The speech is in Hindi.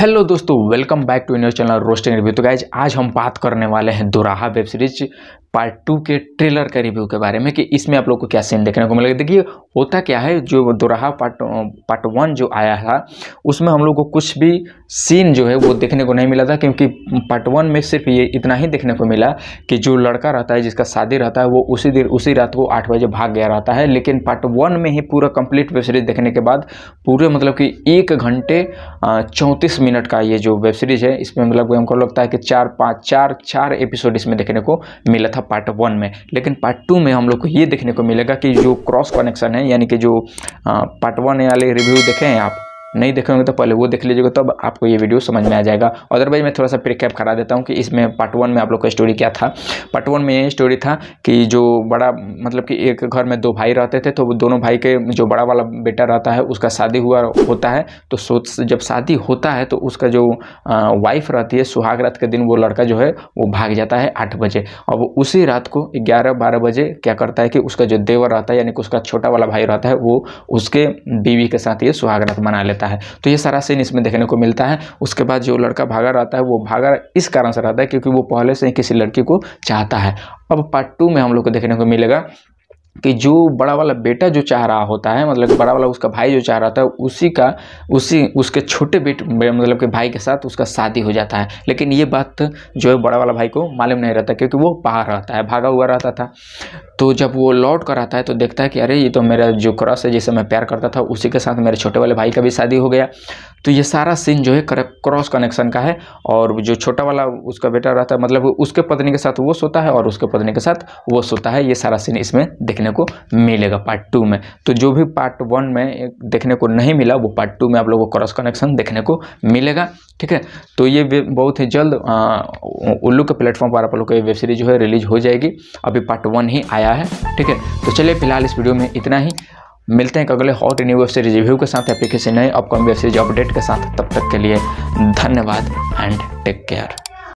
हेलो दोस्तों welcome back to news channel roasting review तो गाइज आज हम बात करने वाले हैं Duraha web series part two के ट्रेलर का रिव्यू के बारे में कि इसमें आप लोग को क्या सीन देखने को मिलेगा देखिए होता क्या है जो दोराहा पार्ट पार्ट वन जो आया था उसमें हम लोग को कुछ भी सीन जो है वो देखने को नहीं मिला था क्योंकि पार्ट वन में सिर्फ ये इतना ही देखने को मिला कि जो लड़का रहता है जिसका शादी रहता है वो उसी दिन उसी रात को आठ बजे भाग गया रहता है लेकिन पार्ट वन में ही पूरा कंप्लीट वेब सीरीज देखने के बाद पूरे मतलब कि एक घंटे चौंतीस मिनट का ये जो वेब सीरीज है इसमें मतलब हमको लगता है कि चार पाँच चार चार एपिसोड इसमें देखने को मिला था पार्ट वन में लेकिन पार्ट टू में हम लोग को ये देखने को मिलेगा कि जो क्रॉस कनेक्शन है यानी कि जो पार्ट वन वाले रिव्यू देखें आप नहीं देखे होंगे तो पहले वो देख लीजिएगा तब आपको ये वीडियो समझ में आ जाएगा अदरवाइज मैं थोड़ा सा प्रिकैप करा देता हूँ कि इसमें पार्ट वन में आप लोग का स्टोरी क्या था पार्ट वन में यही स्टोरी था कि जो बड़ा मतलब कि एक घर में दो भाई रहते थे तो दोनों भाई के जो बड़ा वाला बेटा रहता है उसका शादी हुआ होता है तो जब शादी होता है तो उसका जो वाइफ रहती है सुहाग रात के दिन वो लड़का जो है वो भाग जाता है आठ बजे अब उसी रात को ग्यारह बारह बजे क्या करता है कि उसका जो देवर रहता है यानी कि उसका छोटा वाला भाई रहता है वो उसके बीवी के साथ ये सुहाग रात मना लेता है रहता है तो ये सारा सीन इसमें देखने को मिलता है उसके बाद जो लड़का भागा रहता है वो भागा इस कारण से रहता है क्योंकि वो पहले से ही किसी लड़की को चाहता है अब पार्ट टू में हम लोग को देखने को मिलेगा कि जो बड़ा वाला बेटा जो चाह रहा होता है मतलब बड़ा वाला उसका भाई जो चाह रहा था उसी का उसी उसके छोटे बेट मतलब के भाई के साथ उसका शादी हो जाता है लेकिन ये बात जो है बड़ा वाला भाई को मालूम नहीं रहता क्योंकि वो बाहर रहता है भागा हुआ रहता था तो जब वो लौट कर आता है तो देखता है कि अरे ये तो मेरा जो क्रॉस है जिसे मैं प्यार करता था उसी के साथ मेरे छोटे वाले भाई का भी शादी हो गया तो ये सारा सीन जो है क्रॉस कनेक्शन का है और जो छोटा वाला उसका बेटा रहता है मतलब उसके पत्नी के साथ वो सोता है और उसके पत्नी के साथ वो सोता है ये सारा सीन इसमें देखने को मिलेगा पार्ट टू में तो जो भी पार्ट वन में देखने को नहीं मिला वो पार्ट टू में आप लोगों को क्रॉस कनेक्शन देखने को मिलेगा ठीक है तो ये बहुत ही जल्द उल्लू के प्लेटफॉर्म पर आप लोग को ये वेब सीरीज जो है रिलीज हो जाएगी अभी पार्ट वन ही आया है ठीक है तो चलिए फिलहाल इस वीडियो में इतना ही मिलते हैं अगले hot new web series review के साथ एप्लीकेशन नए अपकमिंग वेब सीरीज अपडेट के साथ तब तक के लिए धन्यवाद एंड टेक केयर